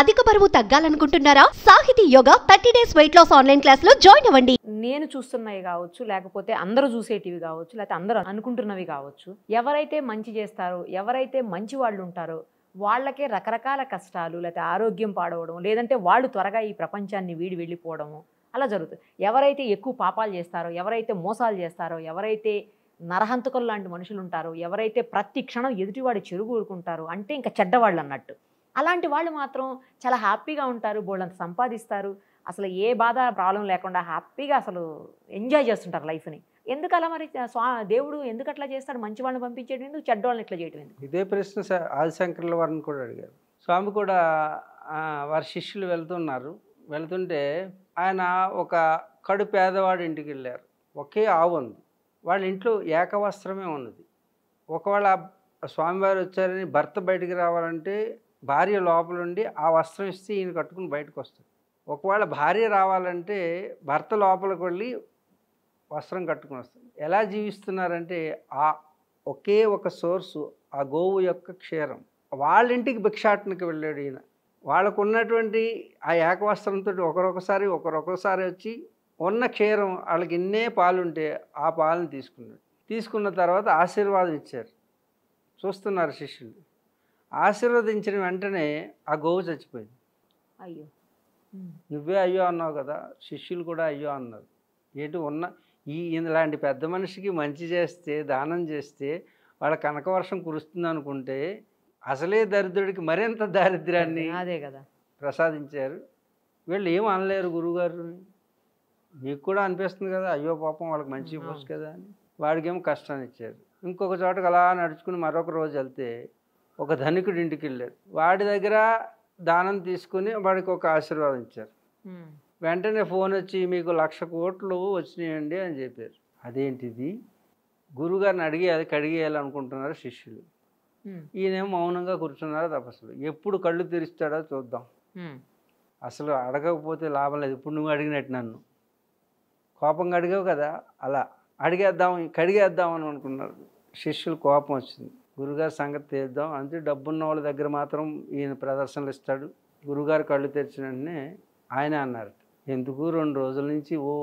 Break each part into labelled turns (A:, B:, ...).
A: అధిక బరువు తగ్గాలనుకుంటున్నారా Sahithi yoga thirty days weight loss online class లో జాయిన్ అవ్వండి నేను చూస్తున్నవి కావచ్చు లేకపోతే అందరూ చూసేటివి కావచ్చు లేకపోతే అందరూ అనుకుంటున్నవి కావచ్చు ఎవరైతే మంచి చేస్తారో ఎవరైతే మంచి వాళ్ళు ఉంటారో వాళ్ళకే రకరకాల కష్టాలు లేకపోతే ఆరోగ్యం పాడవడం లేదంటే వాళ్ళు త్వరగా ఈ ప్రపంచాన్ని వీడి వెళ్ళిపోవడము అలా జరుగుతుంది ఎవరైతే ఎక్కువ పాపాలు చేస్తారో ఎవరైతే మోసాలు చేస్తారో ఎవరైతే నరహంతకులు లాంటి మనుషులు ఉంటారో ఎవరైతే ప్రతి క్షణం ఎదుటివాడి చెరుగు ఊరుకుంటారో అంటే ఇంకా చెడ్డవాళ్ళు అన్నట్టు అలాంటి వాళ్ళు మాత్రం చాలా హ్యాపీగా ఉంటారు బోళ్ళంత సంపాదిస్తారు అసలు ఏ బాధ ప్రాబ్లం లేకుండా హ్యాపీగా అసలు ఎంజాయ్ చేస్తుంటారు లైఫ్ని ఎందుకు అలా మరి స్వా దేవుడు ఎందుకు అట్లా చేస్తాడు మంచి వాళ్ళని
B: పంపించేయడం ఎందుకు వాళ్ళని ఇట్లా చేయడం ఎందుకు ఇదే ప్రశ్న ఆదిశంకర్ల వారిని కూడా అడిగారు స్వామి కూడా వారి శిష్యులు వెళ్తున్నారు వెళ్తుంటే ఆయన ఒక కడు పేదవాడి ఇంటికి వెళ్ళారు ఒకే ఆవు ఉంది వాళ్ళ ఇంట్లో ఏకవస్త్రమే ఉన్నది ఒకవేళ స్వామివారు వచ్చారని భర్త బయటికి రావాలంటే భార్య లోపలుండి ఆ వస్త్రం ఇస్తే ఈయన కట్టుకుని బయటకు వస్తాడు ఒకవేళ భార్య రావాలంటే భర్త లోపలికి వెళ్ళి వస్త్రం కట్టుకుని వస్తాడు ఎలా జీవిస్తున్నారంటే ఆ ఒకే ఒక సోర్సు ఆ గోవు యొక్క క్షీరం వాళ్ళ ఇంటికి భిక్షాటనకి వెళ్ళాడు ఈయన వాళ్ళకు ఉన్నటువంటి ఆ ఏకవస్త్రంతో ఒకరొకసారి ఒకరొకసారి వచ్చి ఉన్న క్షీరం వాళ్ళకి ఇన్నే పాలుంటే ఆ పాలను తీసుకున్నాడు తీసుకున్న తర్వాత ఆశీర్వాదం ఇచ్చారు చూస్తున్నారు శిష్యులు ఆశీర్వదించిన వెంటనే ఆ గోవు చచ్చిపోయింది అయ్యో నువ్వే అయ్యో అన్నావు కదా శిష్యులు కూడా అయ్యో అన్నారు ఏంటి ఉన్న ఈ ఇలాంటి పెద్ద మనిషికి మంచి చేస్తే దానం చేస్తే వాళ్ళ వర్షం కురుస్తుంది అనుకుంటే అసలే దరిద్రుడికి మరింత దారిద్ర్యాన్ని అదే కదా ప్రసాదించారు వీళ్ళు ఏం అనలేరు గురువుగారు మీకు కూడా అనిపిస్తుంది కదా అయ్యో పాపం వాళ్ళకి మంచి పోసు కదా అని వాడికేమో కష్టాన్ని ఇచ్చారు ఇంకొక చోటకి అలా నడుచుకుని మరొక రోజు వెళ్తే ఒక ధనికుడి ఇంటికి వెళ్ళాడు వాడి దగ్గర దానం తీసుకుని వాడికి ఒక ఆశీర్వాదం ఇచ్చారు వెంటనే ఫోన్ వచ్చి మీకు లక్ష కోట్లు వచ్చినాయండి అని చెప్పారు అదేంటిది గురుగారిని అది కడిగేయాలనుకుంటున్నారు శిష్యులు ఈయనేమో మౌనంగా కూర్చున్నారు తపస్సులు ఎప్పుడు కళ్ళు తెరుస్తాడో చూద్దాం అసలు అడగకపోతే లాభం లేదు ఇప్పుడు నువ్వు అడిగినట్టు నన్ను కోపంగా అడిగావు కదా అలా అడిగేద్దాం కడిగేద్దాం అని అనుకున్నారు శిష్యులు కోపం వచ్చింది గురుగారి సంగతి తీద్దాం డబ్బు డబ్బున్న వాళ్ళ దగ్గర మాత్రం ఈయన ప్రదర్శనలు ఇస్తాడు గురుగారు కళ్ళు తెరిచిన వెంటనే ఆయన అన్నారు ఎందుకు రెండు రోజుల నుంచి ఓ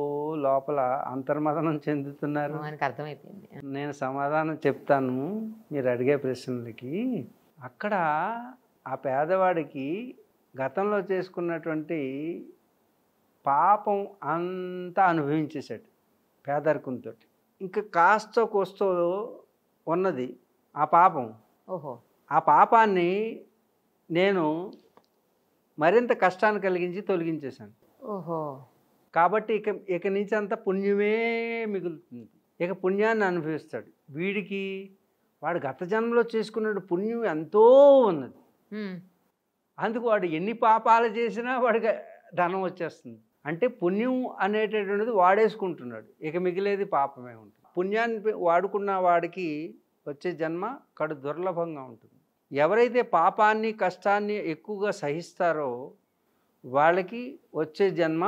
B: లోపల అంతర్మదనం చెందుతున్నారు అర్థమైపోయింది నేను సమాధానం చెప్తాను మీరు అడిగే ప్రశ్నలకి అక్కడ ఆ పేదవాడికి గతంలో చేసుకున్నటువంటి పాపం అంతా అనుభవించేశాడు పేదరికంతో ఇంకా కాస్త కోస్తో ఉన్నది ఆ పాపం ఓహో ఆ పాపాన్ని నేను మరింత కష్టాన్ని కలిగించి తొలగించేశాను ఓహో కాబట్టి ఇక ఇక నుంచి అంతా పుణ్యమే మిగులుతుంది ఇక పుణ్యాన్ని అనుభవిస్తాడు వీడికి వాడు గత జన్మలో చేసుకున్న పుణ్యం ఎంతో ఉన్నది అందుకు వాడు ఎన్ని పాపాలు చేసినా వాడికి ధనం వచ్చేస్తుంది అంటే పుణ్యం అనేటటువంటిది వాడేసుకుంటున్నాడు ఇక మిగిలేది పాపమే ఉంటుంది పుణ్యాన్ని వాడుకున్న వాడికి వచ్చే జన్మ కడు దుర్లభంగా ఉంటుంది ఎవరైతే పాపాన్ని కష్టాన్ని ఎక్కువగా సహిస్తారో వాళ్ళకి వచ్చే జన్మ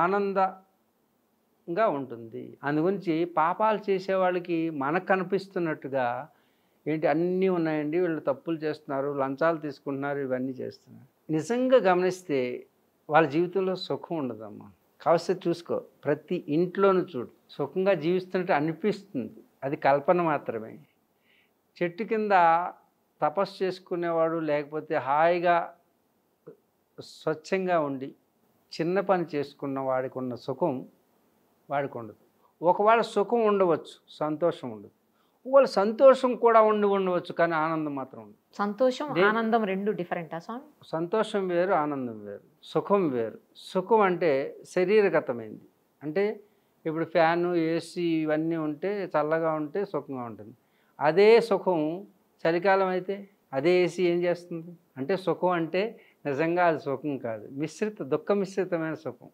B: ఆనందంగా ఉంటుంది అందుగురించి పాపాలు చేసేవాళ్ళకి మనకు కనిపిస్తున్నట్టుగా ఏంటి అన్నీ ఉన్నాయండి వీళ్ళు తప్పులు చేస్తున్నారు లంచాలు తీసుకుంటున్నారు ఇవన్నీ చేస్తున్నారు నిజంగా గమనిస్తే వాళ్ళ జీవితంలో సుఖం ఉండదమ్మా కావస్తే చూసుకో ప్రతి ఇంట్లోనూ చూడు సుఖంగా జీవిస్తున్నట్టు అనిపిస్తుంది అది కల్పన మాత్రమే చెట్టు కింద తపస్సు చేసుకునేవాడు లేకపోతే హాయిగా స్వచ్ఛంగా ఉండి చిన్న పని చేసుకున్న వాడికి ఉన్న సుఖం వాడికి ఉండదు ఒకవేళ సుఖం ఉండవచ్చు సంతోషం ఉండదు ఒకవేళ సంతోషం కూడా ఉండి ఉండవచ్చు కానీ ఆనందం మాత్రం ఉండదు
A: సంతోషం ఆనందం రెండు డిఫరెంటా స్వామి
B: సంతోషం వేరు ఆనందం వేరు సుఖం వేరు సుఖం అంటే శరీరగతమైంది అంటే ఇప్పుడు ఫ్యాను ఏసీ ఇవన్నీ ఉంటే చల్లగా ఉంటే సుఖంగా ఉంటుంది అదే సుఖం చలికాలం అయితే అదే ఏసీ ఏం చేస్తుంది అంటే సుఖం అంటే నిజంగా అది సుఖం కాదు మిశ్రిత దుఃఖ మిశ్రితమైన సుఖం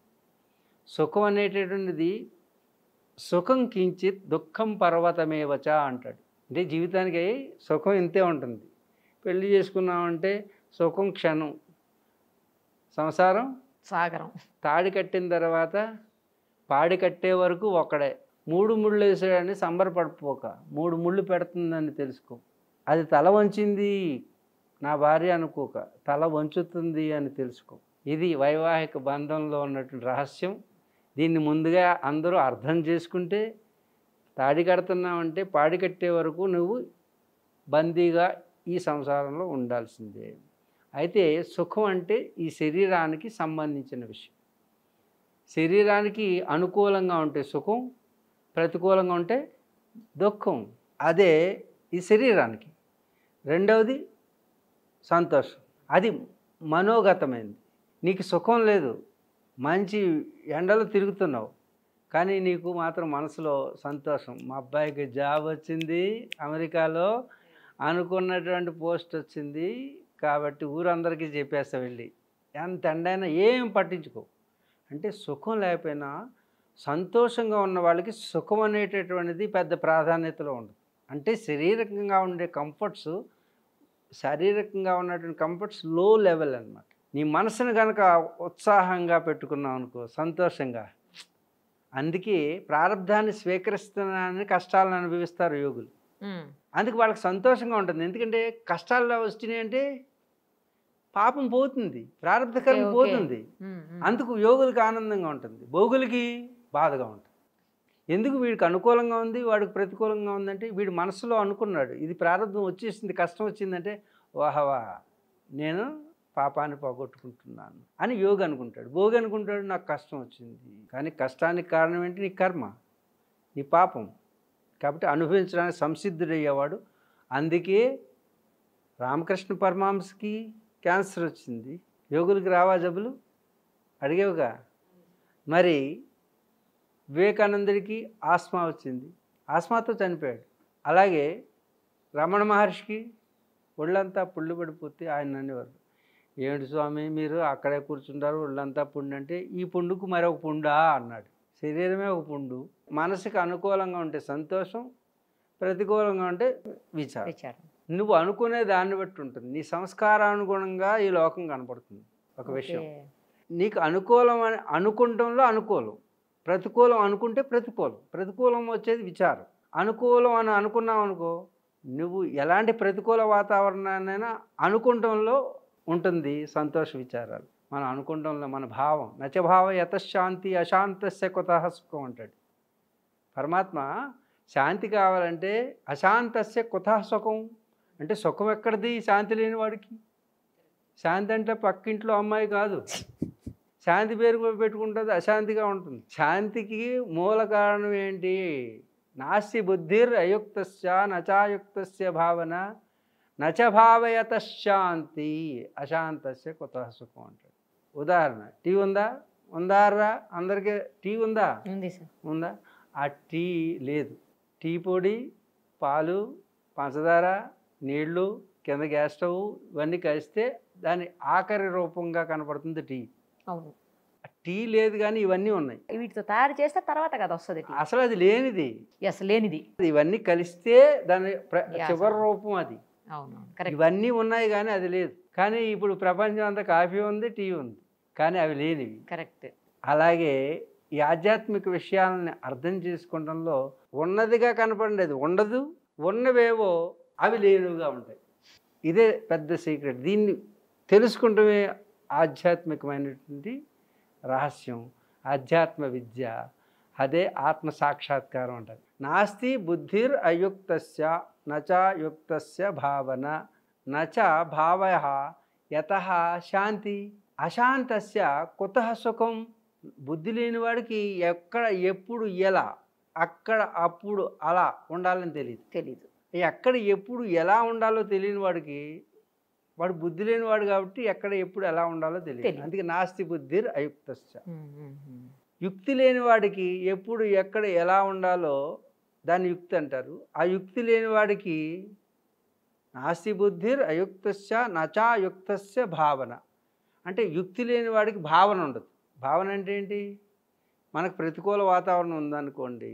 B: సుఖం అనేటటువంటిది సుఖం కించిత్ దుఃఖం పర్వతమేవచ అంటాడు అంటే జీవితానికి సుఖం ఇంతే ఉంటుంది పెళ్లి చేసుకున్నామంటే సుఖం క్షణం సంసారం సాగరం తాడి కట్టిన తర్వాత పాడి కట్టే వరకు ఒక్కడే మూడు ముళ్ళు వేసాడని సంబరపడిపోక మూడు ముళ్ళు పెడుతుందని తెలుసుకో అది తల వంచింది నా భార్య అనుకోక తల వంచుతుంది అని తెలుసుకో ఇది వైవాహిక బంధంలో ఉన్నటువంటి రహస్యం దీన్ని ముందుగా అందరూ అర్థం చేసుకుంటే తాడి కడుతున్నామంటే పాడి కట్టే వరకు నువ్వు బందీగా ఈ సంసారంలో ఉండాల్సిందే అయితే సుఖం అంటే ఈ శరీరానికి సంబంధించిన విషయం శరీరానికి అనుకూలంగా ఉంటే సుఖం ప్రతికూలంగా ఉంటే దుఃఖం అదే ఈ శరీరానికి రెండవది సంతోషం అది మనోగతమైంది నీకు సుఖం లేదు మంచి ఎండలు తిరుగుతున్నావు కానీ నీకు మాత్రం మనసులో సంతోషం మా అబ్బాయికి జాబ్ వచ్చింది అమెరికాలో అనుకున్నటువంటి పోస్ట్ వచ్చింది కాబట్టి ఊరందరికీ చెప్పేస్తా వెళ్ళి ఎంత ఎండైనా ఏం పట్టించుకో అంటే సుఖం లేకపోయినా సంతోషంగా ఉన్న వాళ్ళకి సుఖం అనేటటువంటిది పెద్ద ప్రాధాన్యతలో ఉండదు అంటే శారీరకంగా ఉండే కంఫర్ట్స్ శారీరకంగా ఉన్నటువంటి కంఫర్ట్స్ లో లెవెల్ అనమాట నీ మనసును కనుక ఉత్సాహంగా పెట్టుకున్నావు అనుకో సంతోషంగా అందుకే ప్రారంధాన్ని స్వీకరిస్తున్నానని కష్టాలను అనుభవిస్తారు యోగులు అందుకు వాళ్ళకి సంతోషంగా ఉంటుంది ఎందుకంటే కష్టాలు వచ్చినాయి అంటే పాపం పోతుంది ప్రారంధకరం పోతుంది అందుకు యోగులకు ఆనందంగా ఉంటుంది భోగులకి బాధగా ఉంటుంది ఎందుకు వీడికి అనుకూలంగా ఉంది వాడికి ప్రతికూలంగా ఉందంటే వీడి మనసులో అనుకున్నాడు ఇది ప్రారంభం వచ్చేసింది కష్టం వచ్చిందంటే వాహవా నేను పాపాన్ని పోగొట్టుకుంటున్నాను అని యోగి అనుకుంటాడు భోగి అనుకుంటాడు నాకు కష్టం వచ్చింది కానీ కష్టానికి కారణం ఏంటి నీ కర్మ నీ పాపం కాబట్టి అనుభవించడానికి సంసిద్ధుడయ్యేవాడు అందుకే రామకృష్ణ పరమాంసకి క్యాన్సర్ వచ్చింది యోగులకి రావా జబులు అడిగేవుగా మరి వివేకానందుడికి ఆస్మా వచ్చింది ఆస్మాతో చనిపోయాడు అలాగే రమణ మహర్షికి ఒళ్ళంతా పుళ్ళు పడిపోతే ఆయన అనేవారు ఏమిటి స్వామి మీరు అక్కడే కూర్చుంటారు ఒళ్ళంతా పుండు అంటే ఈ పుండుకు మరొక పుండా అన్నాడు శరీరమే ఒక పుండు మనసుకు అనుకూలంగా ఉంటే సంతోషం ప్రతికూలంగా ఉంటే విచారం విచారం నువ్వు అనుకునే దాన్ని బట్టి ఉంటుంది నీ సంస్కారానుగుణంగా ఈ లోకం కనపడుతుంది ఒక విషయం నీకు అనుకూలం అని అనుకుంటంలో అనుకూలం ప్రతికూలం అనుకుంటే ప్రతికూలం ప్రతికూలం వచ్చేది విచారం అనుకూలం అని అనుకున్నావు అనుకో నువ్వు ఎలాంటి ప్రతికూల వాతావరణాన్నైనా అనుకుంటంలో ఉంటుంది సంతోష విచారాలు మనం అనుకుంటంలో మన భావం నచభావ యతశాంతి అశాంతస్య కొత సుఖం అంటాడు పరమాత్మ శాంతి కావాలంటే అశాంతస్య కొత సుఖం అంటే సుఖం ఎక్కడిది శాంతి లేని వాడికి శాంతి అంటే పక్కింట్లో అమ్మాయి కాదు శాంతి పేరు పెట్టుకుంటుంది అశాంతిగా ఉంటుంది శాంతికి మూల కారణం ఏంటి నాస్తి బుద్ధిర్ అయుక్తస్య నచాయుక్తస్య భావన నచ భావయత శాంతి అశాంతస్య కొత్త సుఖం అంటాడు ఉదాహరణ టీ ఉందా ఉందారా అందరికీ టీ ఉందా ఉందా ఆ టీ లేదు టీ పొడి పాలు పంచదార నీళ్లు కింద గ్యాస్ స్టవ్ ఇవన్నీ కలిస్తే దాని ఆఖరి రూపంగా కనపడుతుంది టీ అవును టీ లేదు కానీ ఇవన్నీ ఉన్నాయి
A: వీటితో తయారు చేస్తే తర్వాత కదా వస్తుంది
B: అసలు అది లేనిది అసలు లేనిది ఇవన్నీ కలిస్తే దాని చివరి రూపం అది ఇవన్నీ ఉన్నాయి కానీ అది లేదు కానీ ఇప్పుడు ప్రపంచం అంతా కాఫీ ఉంది టీ ఉంది కానీ అవి లేనివి కరెక్ట్ అలాగే ఈ ఆధ్యాత్మిక విషయాలని అర్థం చేసుకోవడంలో ఉన్నదిగా కనపడలేదు ఉండదు ఉన్నవేవో అవి లేనివిగా ఉంటాయి ఇదే పెద్ద సీక్రెట్ దీన్ని తెలుసుకుంటమే ఆధ్యాత్మికమైనటువంటి రహస్యం ఆధ్యాత్మ విద్య అదే ఆత్మ సాక్షాత్కారం అంటారు నాస్తి బుద్ధిర్ అయుక్తస్య నచాయుక్తస్య భావన నచ భావ యత శాంతి అశాంతస్య కుత సుఖం బుద్ధి లేనివాడికి ఎక్కడ ఎప్పుడు ఎలా అక్కడ అప్పుడు అలా ఉండాలని తెలియదు తెలియదు ఎక్కడ ఎప్పుడు ఎలా ఉండాలో తెలియని వాడికి వాడు బుద్ధి లేనివాడు కాబట్టి ఎక్కడ ఎప్పుడు ఎలా ఉండాలో తెలియదు అందుకే నాస్తి బుద్ధిర్ అయుక్తశ్చ యుక్తి లేని వాడికి ఎప్పుడు ఎక్కడ ఎలా ఉండాలో దాన్ని యుక్తి అంటారు ఆ యుక్తి లేని వాడికి నాస్తి బుద్ధిర్ అయుక్త నచాయుక్త భావన అంటే యుక్తి లేని వాడికి భావన ఉండదు భావన అంటే ఏంటి మనకు ప్రతికూల వాతావరణం ఉందనుకోండి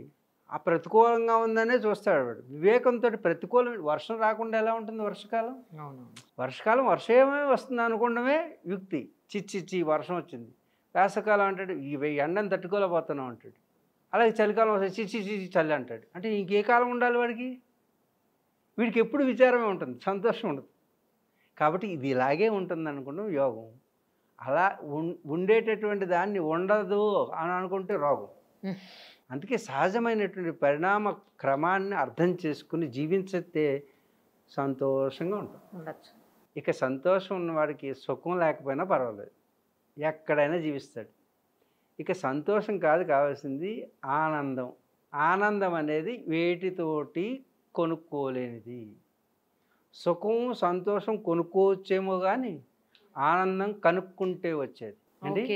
B: ఆ ప్రతికూలంగా ఉందనే చూస్తాడు వాడు వివేకంతో ప్రతికూలం వర్షం రాకుండా ఎలా ఉంటుంది వర్షకాలం వర్షకాలం వర్షమే వస్తుంది అనుకోవడమే యుక్తి చిచ్చిచ్చి వర్షం వచ్చింది వేసవకాలం అంటాడు ఈ ఎండను తట్టుకోలేకపోతున్నాం అంటాడు అలాగే చలికాలం వస్తే చిచ్చి చిచ్చి చల్లి అంటాడు అంటే ఇంకే కాలం ఉండాలి వాడికి వీడికి ఎప్పుడు విచారమే ఉంటుంది సంతోషం ఉండదు కాబట్టి ఇది ఇలాగే ఉంటుంది అనుకుంటాం యోగం అలా ఉండేటటువంటి దాన్ని ఉండదు అని అనుకుంటే రోగం అందుకే సహజమైనటువంటి పరిణామ క్రమాన్ని అర్థం చేసుకుని జీవించితే సంతోషంగా ఉంటుంది ఇక సంతోషం ఉన్నవాడికి సుఖం లేకపోయినా పర్వాలేదు ఎక్కడైనా జీవిస్తాడు ఇక సంతోషం కాదు కావాల్సింది ఆనందం ఆనందం అనేది వేటితోటి కొనుక్కోలేనిది సుఖం సంతోషం కొనుక్కోవచ్చేమో కానీ ఆనందం కనుక్కుంటే వచ్చేది అంటే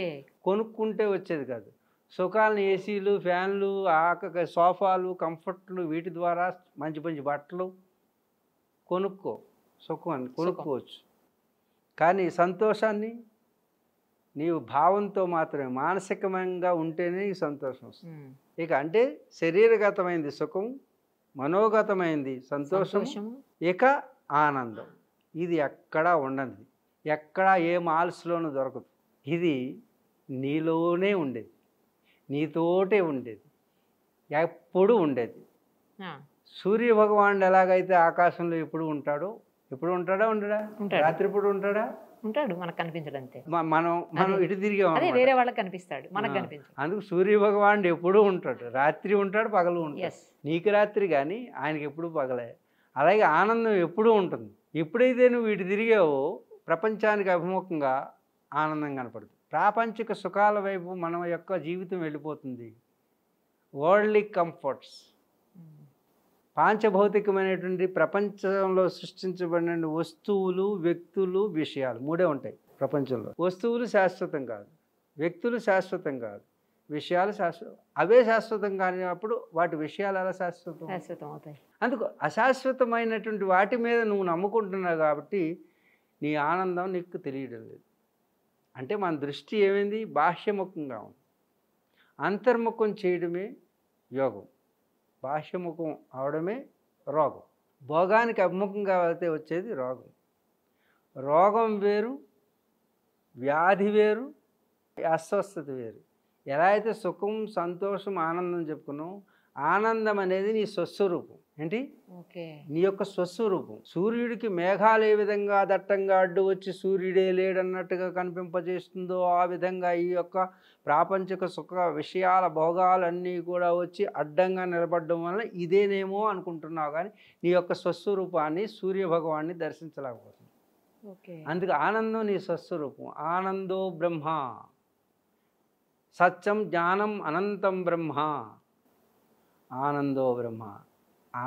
B: కొనుక్కుంటే వచ్చేది కాదు సుఖాలను ఏసీలు ఫ్యాన్లు ఆక సోఫాలు కంఫర్ట్లు వీటి ద్వారా మంచి మంచి బట్టలు కొనుక్కో సుఖాన్ని కొనుక్కోవచ్చు కానీ సంతోషాన్ని నీవు భావంతో మాత్రమే మానసికంగా ఉంటేనే నీకు సంతోషం వస్తుంది ఇక అంటే శరీరగతమైంది సుఖం మనోగతమైంది సంతోషం ఇక ఆనందం ఇది ఎక్కడా ఉండదు ఎక్కడా ఏ మాల్స్లోనూ దొరకదు ఇది నీలోనే ఉండేది నీతోటే ఉండేది ఎప్పుడు ఉండేది సూర్య భగవానుడు ఎలాగైతే ఆకాశంలో ఎప్పుడు ఉంటాడో ఎప్పుడు ఉంటాడా ఉండడా రాత్రిపూడు ఉంటాడా ఉంటాడు మనకు కనిపించడం అంతే మనం మనం ఇటు తిరిగి వేరే
A: వాళ్ళకి కనిపిస్తాడు మనకు కనిపించదు
B: అందుకు సూర్య భగవానుడు ఎప్పుడూ ఉంటాడు రాత్రి ఉంటాడు పగలు ఉంటాడు నీకు రాత్రి కానీ ఆయనకి ఎప్పుడు పగలే అలాగే ఆనందం ఎప్పుడూ ఉంటుంది ఎప్పుడైతే నువ్వు ఇటు తిరిగావో ప్రపంచానికి అభిముఖంగా ఆనందం కనపడుతుంది ప్రాపంచిక సుఖాల వైపు మన యొక్క జీవితం వెళ్ళిపోతుంది వరల్డ్లీ కంఫర్ట్స్ పాంచభౌతికమైనటువంటి ప్రపంచంలో సృష్టించబడిన వస్తువులు వ్యక్తులు విషయాలు మూడే ఉంటాయి ప్రపంచంలో వస్తువులు శాశ్వతం కాదు వ్యక్తులు శాశ్వతం కాదు విషయాలు శాశ్వతం అవే శాశ్వతం కానినప్పుడు వాటి విషయాలు అలా శాశ్వతం శాశ్వతం అవుతాయి అందుకు అశాశ్వతమైనటువంటి వాటి మీద నువ్వు నమ్ముకుంటున్నావు కాబట్టి నీ ఆనందం నీకు తెలియడం లేదు అంటే మన దృష్టి ఏమైంది బాహ్యముఖంగా ఉంది అంతర్ముఖం చేయడమే యోగం బాహ్యముఖం అవడమే రోగం భోగానికి అభిముఖంగా వెళ్తే వచ్చేది రోగం రోగం వేరు వ్యాధి వేరు అస్వస్థత వేరు ఎలా అయితే సుఖం సంతోషం ఆనందం చెప్పుకున్నాం ఆనందం అనేది నీ స్వస్వరూపం ఏంటి నీ యొక్క స్వస్వరూపం సూర్యుడికి మేఘాలు ఏ విధంగా దట్టంగా అడ్డు వచ్చి సూర్యుడే లేడన్నట్టుగా కనిపింపజేస్తుందో ఆ విధంగా ఈ యొక్క ప్రాపంచిక సుఖ విషయాల భోగాలన్నీ కూడా వచ్చి అడ్డంగా నిలబడడం వల్ల ఇదేనేమో అనుకుంటున్నావు కానీ నీ యొక్క స్వస్వరూపాన్ని సూర్యభగవాన్ని దర్శించలేకపోతుంది అందుకే ఆనందం నీ స్వస్వరూపం ఆనందో బ్రహ్మ సత్యం జ్ఞానం అనంతం బ్రహ్మ ఆనందో బ్రహ్మ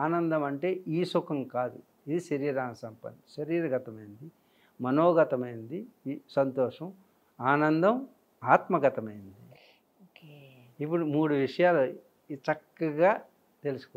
B: ఆనందం అంటే ఈ సుఖం కాదు ఇది శరీరాన సంపన్న శరీరగతమైంది మనోగతమైంది ఈ సంతోషం ఆనందం ఆత్మగతమైంది ఇప్పుడు మూడు విషయాలు చక్కగా తెలుసుకో